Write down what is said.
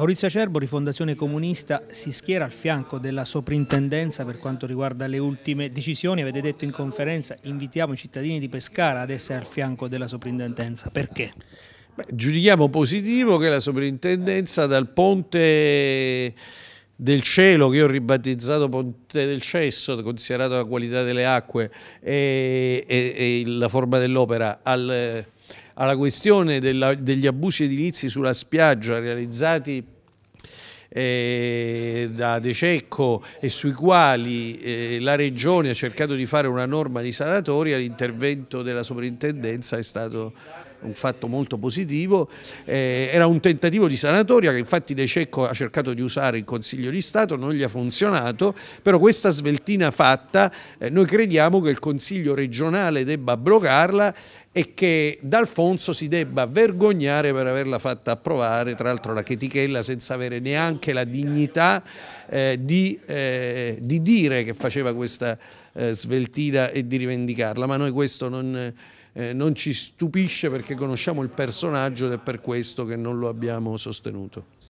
Maurizio Acerbo, Rifondazione Comunista, si schiera al fianco della soprintendenza per quanto riguarda le ultime decisioni. Avete detto in conferenza invitiamo i cittadini di Pescara ad essere al fianco della soprintendenza. Perché? Beh, giudichiamo positivo che la soprintendenza dal ponte del cielo che io ho ribattezzato Ponte del Cesso, considerato la qualità delle acque e, e, e la forma dell'opera, al, alla questione della, degli abusi edilizi sulla spiaggia realizzati eh, da De Cecco e sui quali eh, la Regione ha cercato di fare una norma di sanatoria, l'intervento della sovrintendenza è stato un fatto molto positivo, eh, era un tentativo di sanatoria che infatti De Cecco ha cercato di usare in Consiglio di Stato, non gli ha funzionato, però questa sveltina fatta eh, noi crediamo che il Consiglio regionale debba abrogarla e che D'Alfonso si debba vergognare per averla fatta approvare, tra l'altro la chetichella senza avere neanche la dignità eh, di, eh, di, dire che faceva questa eh, sveltina e di rivendicarla, ma noi questo non, eh, non ci stupisce perché conosciamo il personaggio ed è per questo che non lo abbiamo sostenuto.